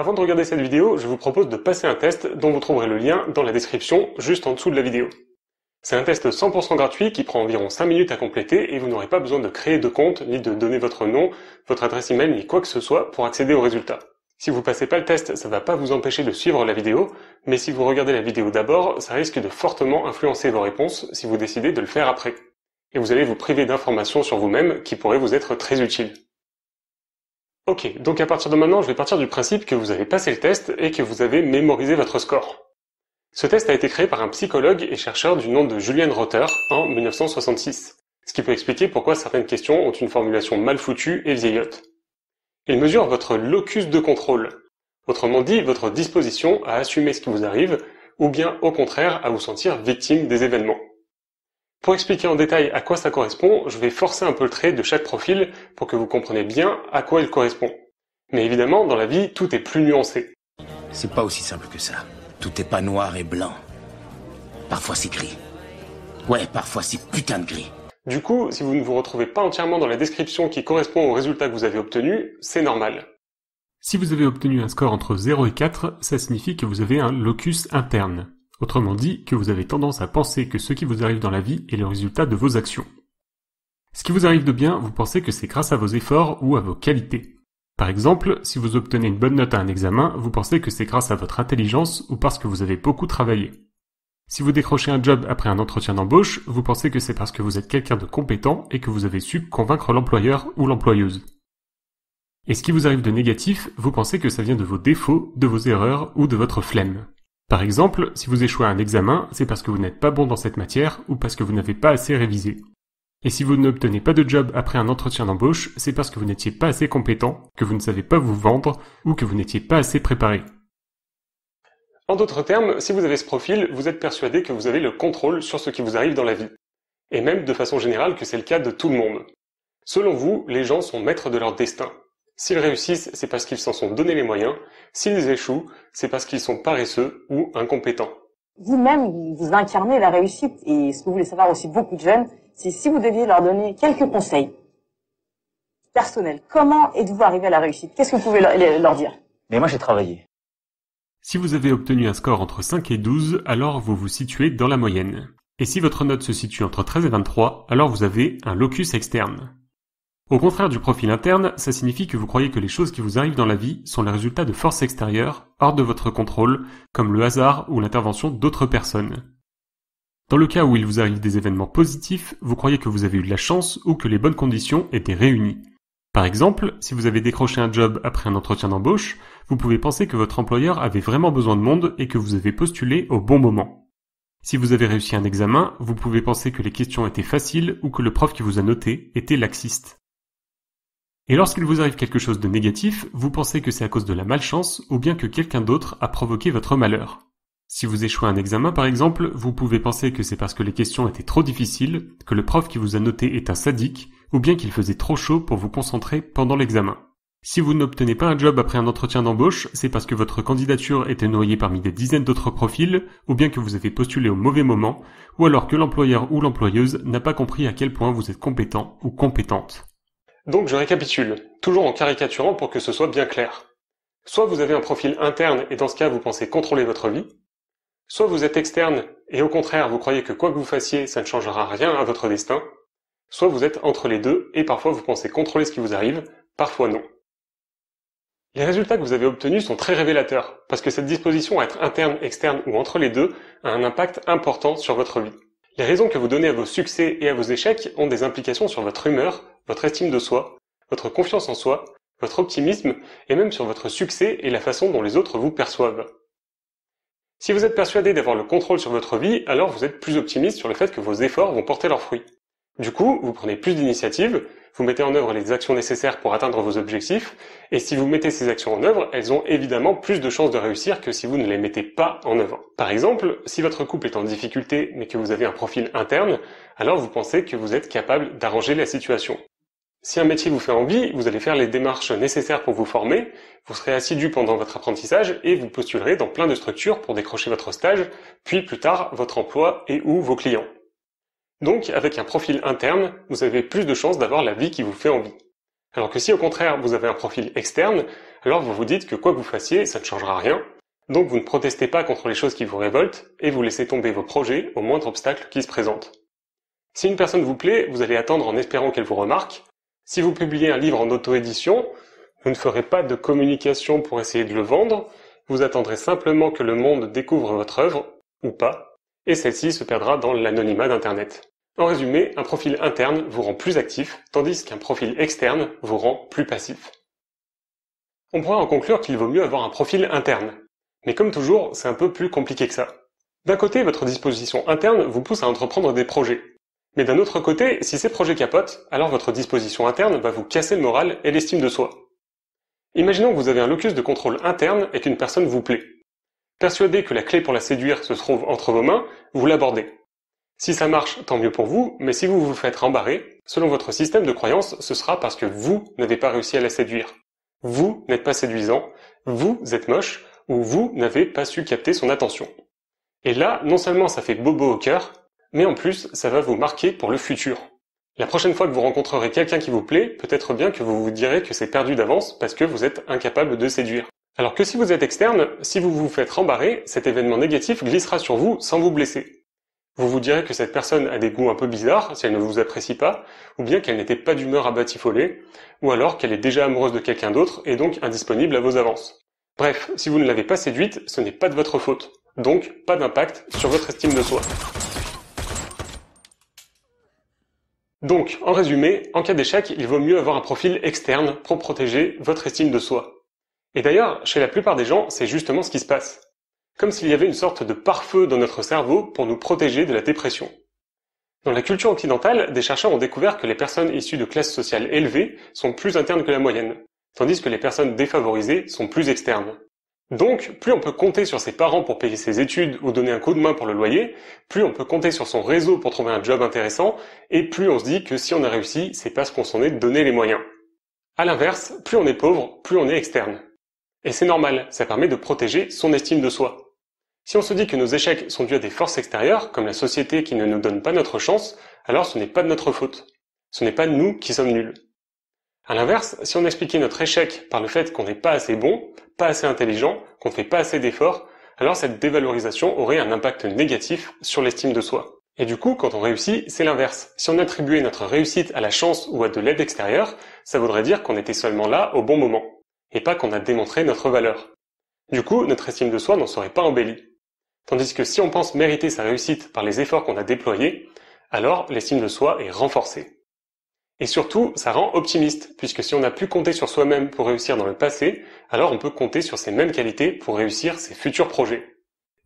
Avant de regarder cette vidéo, je vous propose de passer un test dont vous trouverez le lien dans la description juste en dessous de la vidéo. C'est un test 100% gratuit qui prend environ 5 minutes à compléter et vous n'aurez pas besoin de créer de compte ni de donner votre nom, votre adresse email ni quoi que ce soit pour accéder aux résultats. Si vous passez pas le test, ça va pas vous empêcher de suivre la vidéo, mais si vous regardez la vidéo d'abord, ça risque de fortement influencer vos réponses si vous décidez de le faire après. Et vous allez vous priver d'informations sur vous-même qui pourraient vous être très utiles. Ok, donc à partir de maintenant, je vais partir du principe que vous avez passé le test et que vous avez mémorisé votre score. Ce test a été créé par un psychologue et chercheur du nom de Julien Rotter en 1966, ce qui peut expliquer pourquoi certaines questions ont une formulation mal foutue et vieillotte. Il mesure votre locus de contrôle, autrement dit votre disposition à assumer ce qui vous arrive, ou bien au contraire à vous sentir victime des événements. Pour expliquer en détail à quoi ça correspond, je vais forcer un peu le trait de chaque profil pour que vous compreniez bien à quoi il correspond. Mais évidemment, dans la vie, tout est plus nuancé. C'est pas aussi simple que ça. Tout est pas noir et blanc. Parfois c'est gris. Ouais, parfois c'est putain de gris. Du coup, si vous ne vous retrouvez pas entièrement dans la description qui correspond au résultat que vous avez obtenu, c'est normal. Si vous avez obtenu un score entre 0 et 4, ça signifie que vous avez un locus interne. Autrement dit, que vous avez tendance à penser que ce qui vous arrive dans la vie est le résultat de vos actions. Ce qui vous arrive de bien, vous pensez que c'est grâce à vos efforts ou à vos qualités. Par exemple, si vous obtenez une bonne note à un examen, vous pensez que c'est grâce à votre intelligence ou parce que vous avez beaucoup travaillé. Si vous décrochez un job après un entretien d'embauche, vous pensez que c'est parce que vous êtes quelqu'un de compétent et que vous avez su convaincre l'employeur ou l'employeuse. Et ce qui vous arrive de négatif, vous pensez que ça vient de vos défauts, de vos erreurs ou de votre flemme. Par exemple, si vous échouez à un examen, c'est parce que vous n'êtes pas bon dans cette matière ou parce que vous n'avez pas assez révisé. Et si vous n'obtenez pas de job après un entretien d'embauche, c'est parce que vous n'étiez pas assez compétent, que vous ne savez pas vous vendre ou que vous n'étiez pas assez préparé. En d'autres termes, si vous avez ce profil, vous êtes persuadé que vous avez le contrôle sur ce qui vous arrive dans la vie. Et même de façon générale que c'est le cas de tout le monde. Selon vous, les gens sont maîtres de leur destin. S'ils réussissent, c'est parce qu'ils s'en sont donné les moyens. S'ils échouent, c'est parce qu'ils sont paresseux ou incompétents. Vous-même, vous incarnez la réussite et ce que vous voulez savoir aussi beaucoup de jeunes, c'est si vous deviez leur donner quelques conseils personnels. Comment êtes-vous arrivé à la réussite Qu'est-ce que vous pouvez leur dire Mais moi, j'ai travaillé. Si vous avez obtenu un score entre 5 et 12, alors vous vous situez dans la moyenne. Et si votre note se situe entre 13 et 23, alors vous avez un locus externe. Au contraire du profil interne, ça signifie que vous croyez que les choses qui vous arrivent dans la vie sont les résultats de forces extérieures, hors de votre contrôle, comme le hasard ou l'intervention d'autres personnes. Dans le cas où il vous arrive des événements positifs, vous croyez que vous avez eu de la chance ou que les bonnes conditions étaient réunies. Par exemple, si vous avez décroché un job après un entretien d'embauche, vous pouvez penser que votre employeur avait vraiment besoin de monde et que vous avez postulé au bon moment. Si vous avez réussi un examen, vous pouvez penser que les questions étaient faciles ou que le prof qui vous a noté était laxiste. Et lorsqu'il vous arrive quelque chose de négatif, vous pensez que c'est à cause de la malchance ou bien que quelqu'un d'autre a provoqué votre malheur. Si vous échouez un examen par exemple, vous pouvez penser que c'est parce que les questions étaient trop difficiles, que le prof qui vous a noté est un sadique, ou bien qu'il faisait trop chaud pour vous concentrer pendant l'examen. Si vous n'obtenez pas un job après un entretien d'embauche, c'est parce que votre candidature était noyée parmi des dizaines d'autres profils, ou bien que vous avez postulé au mauvais moment, ou alors que l'employeur ou l'employeuse n'a pas compris à quel point vous êtes compétent ou compétente. Donc je récapitule, toujours en caricaturant pour que ce soit bien clair. Soit vous avez un profil interne et dans ce cas vous pensez contrôler votre vie, soit vous êtes externe et au contraire vous croyez que quoi que vous fassiez ça ne changera rien à votre destin, soit vous êtes entre les deux et parfois vous pensez contrôler ce qui vous arrive, parfois non. Les résultats que vous avez obtenus sont très révélateurs, parce que cette disposition à être interne, externe ou entre les deux a un impact important sur votre vie. Les raisons que vous donnez à vos succès et à vos échecs ont des implications sur votre humeur, votre estime de soi, votre confiance en soi, votre optimisme et même sur votre succès et la façon dont les autres vous perçoivent. Si vous êtes persuadé d'avoir le contrôle sur votre vie, alors vous êtes plus optimiste sur le fait que vos efforts vont porter leurs fruits. Du coup, vous prenez plus d'initiatives, vous mettez en œuvre les actions nécessaires pour atteindre vos objectifs, et si vous mettez ces actions en œuvre, elles ont évidemment plus de chances de réussir que si vous ne les mettez pas en œuvre. Par exemple, si votre couple est en difficulté mais que vous avez un profil interne, alors vous pensez que vous êtes capable d'arranger la situation. Si un métier vous fait envie, vous allez faire les démarches nécessaires pour vous former, vous serez assidu pendant votre apprentissage et vous postulerez dans plein de structures pour décrocher votre stage, puis plus tard votre emploi et ou vos clients. Donc, avec un profil interne, vous avez plus de chances d'avoir la vie qui vous fait envie. Alors que si au contraire vous avez un profil externe, alors vous vous dites que quoi que vous fassiez, ça ne changera rien. Donc vous ne protestez pas contre les choses qui vous révoltent et vous laissez tomber vos projets au moindre obstacle qui se présente. Si une personne vous plaît, vous allez attendre en espérant qu'elle vous remarque. Si vous publiez un livre en auto-édition, vous ne ferez pas de communication pour essayer de le vendre, vous attendrez simplement que le monde découvre votre œuvre, ou pas, et celle-ci se perdra dans l'anonymat d'Internet. En résumé, un profil interne vous rend plus actif, tandis qu'un profil externe vous rend plus passif. On pourrait en conclure qu'il vaut mieux avoir un profil interne. Mais comme toujours, c'est un peu plus compliqué que ça. D'un côté, votre disposition interne vous pousse à entreprendre des projets. Mais d'un autre côté, si ces projets capotent, alors votre disposition interne va vous casser le moral et l'estime de soi. Imaginons que vous avez un locus de contrôle interne et qu'une personne vous plaît. Persuadé que la clé pour la séduire se trouve entre vos mains, vous l'abordez. Si ça marche, tant mieux pour vous, mais si vous vous faites rembarrer, selon votre système de croyance, ce sera parce que vous n'avez pas réussi à la séduire. Vous n'êtes pas séduisant, vous êtes moche, ou vous n'avez pas su capter son attention. Et là, non seulement ça fait bobo au cœur, mais en plus, ça va vous marquer pour le futur. La prochaine fois que vous rencontrerez quelqu'un qui vous plaît, peut-être bien que vous vous direz que c'est perdu d'avance parce que vous êtes incapable de séduire. Alors que si vous êtes externe, si vous vous faites rembarrer, cet événement négatif glissera sur vous sans vous blesser. Vous vous direz que cette personne a des goûts un peu bizarres, si elle ne vous apprécie pas, ou bien qu'elle n'était pas d'humeur à batifoler, ou alors qu'elle est déjà amoureuse de quelqu'un d'autre et donc indisponible à vos avances. Bref, si vous ne l'avez pas séduite, ce n'est pas de votre faute. Donc, pas d'impact sur votre estime de soi. Donc, en résumé, en cas d'échec, il vaut mieux avoir un profil externe pour protéger votre estime de soi. Et d'ailleurs, chez la plupart des gens, c'est justement ce qui se passe. Comme s'il y avait une sorte de pare-feu dans notre cerveau pour nous protéger de la dépression. Dans la culture occidentale, des chercheurs ont découvert que les personnes issues de classes sociales élevées sont plus internes que la moyenne, tandis que les personnes défavorisées sont plus externes. Donc, plus on peut compter sur ses parents pour payer ses études ou donner un coup de main pour le loyer, plus on peut compter sur son réseau pour trouver un job intéressant, et plus on se dit que si on a réussi, c'est parce qu'on s'en est donné les moyens. À l'inverse, plus on est pauvre, plus on est externe. Et c'est normal, ça permet de protéger son estime de soi. Si on se dit que nos échecs sont dus à des forces extérieures, comme la société qui ne nous donne pas notre chance, alors ce n'est pas de notre faute. Ce n'est pas nous qui sommes nuls. À l'inverse, si on expliquait notre échec par le fait qu'on n'est pas assez bon, pas assez intelligent, qu'on ne fait pas assez d'efforts, alors cette dévalorisation aurait un impact négatif sur l'estime de soi. Et du coup, quand on réussit, c'est l'inverse. Si on attribuait notre réussite à la chance ou à de l'aide extérieure, ça voudrait dire qu'on était seulement là au bon moment et pas qu'on a démontré notre valeur. Du coup, notre estime de soi n'en serait pas embellie. Tandis que si on pense mériter sa réussite par les efforts qu'on a déployés, alors l'estime de soi est renforcée. Et surtout, ça rend optimiste, puisque si on a pu compter sur soi-même pour réussir dans le passé, alors on peut compter sur ces mêmes qualités pour réussir ses futurs projets.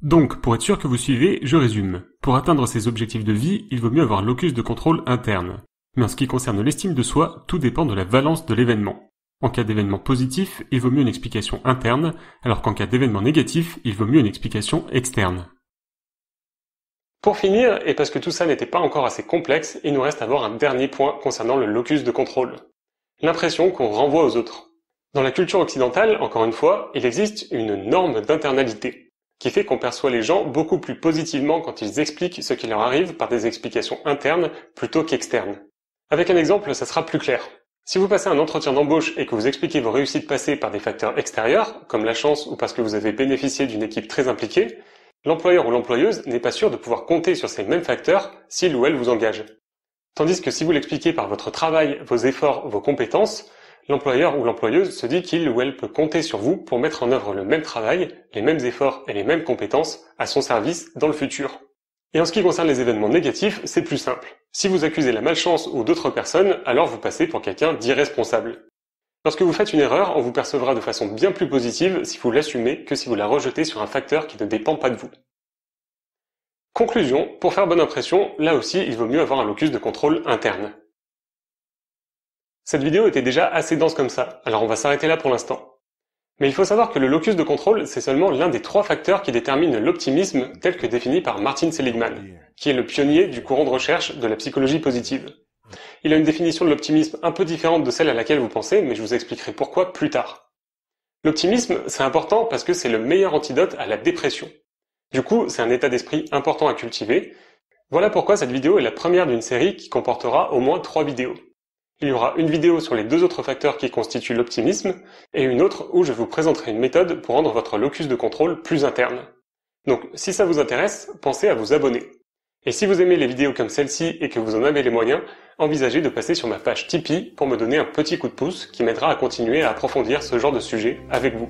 Donc, pour être sûr que vous suivez, je résume. Pour atteindre ses objectifs de vie, il vaut mieux avoir locus de contrôle interne. Mais en ce qui concerne l'estime de soi, tout dépend de la valence de l'événement. En cas d'événement positif, il vaut mieux une explication interne, alors qu'en cas d'événement négatif, il vaut mieux une explication externe. Pour finir, et parce que tout ça n'était pas encore assez complexe, il nous reste à voir un dernier point concernant le locus de contrôle. L'impression qu'on renvoie aux autres. Dans la culture occidentale, encore une fois, il existe une norme d'internalité, qui fait qu'on perçoit les gens beaucoup plus positivement quand ils expliquent ce qui leur arrive par des explications internes plutôt qu'externes. Avec un exemple, ça sera plus clair. Si vous passez un entretien d'embauche et que vous expliquez vos réussites passées par des facteurs extérieurs, comme la chance ou parce que vous avez bénéficié d'une équipe très impliquée, l'employeur ou l'employeuse n'est pas sûr de pouvoir compter sur ces mêmes facteurs s'il ou elle vous engage. Tandis que si vous l'expliquez par votre travail, vos efforts, vos compétences, l'employeur ou l'employeuse se dit qu'il ou elle peut compter sur vous pour mettre en œuvre le même travail, les mêmes efforts et les mêmes compétences à son service dans le futur. Et en ce qui concerne les événements négatifs, c'est plus simple. Si vous accusez la malchance ou d'autres personnes, alors vous passez pour quelqu'un d'irresponsable. Lorsque vous faites une erreur, on vous percevra de façon bien plus positive si vous l'assumez que si vous la rejetez sur un facteur qui ne dépend pas de vous. Conclusion, pour faire bonne impression, là aussi il vaut mieux avoir un locus de contrôle interne. Cette vidéo était déjà assez dense comme ça, alors on va s'arrêter là pour l'instant. Mais il faut savoir que le locus de contrôle, c'est seulement l'un des trois facteurs qui déterminent l'optimisme tel que défini par Martin Seligman, qui est le pionnier du courant de recherche de la psychologie positive. Il a une définition de l'optimisme un peu différente de celle à laquelle vous pensez, mais je vous expliquerai pourquoi plus tard. L'optimisme, c'est important parce que c'est le meilleur antidote à la dépression. Du coup, c'est un état d'esprit important à cultiver. Voilà pourquoi cette vidéo est la première d'une série qui comportera au moins trois vidéos. Il y aura une vidéo sur les deux autres facteurs qui constituent l'optimisme, et une autre où je vous présenterai une méthode pour rendre votre locus de contrôle plus interne. Donc si ça vous intéresse, pensez à vous abonner. Et si vous aimez les vidéos comme celle-ci et que vous en avez les moyens, envisagez de passer sur ma page Tipeee pour me donner un petit coup de pouce qui m'aidera à continuer à approfondir ce genre de sujet avec vous.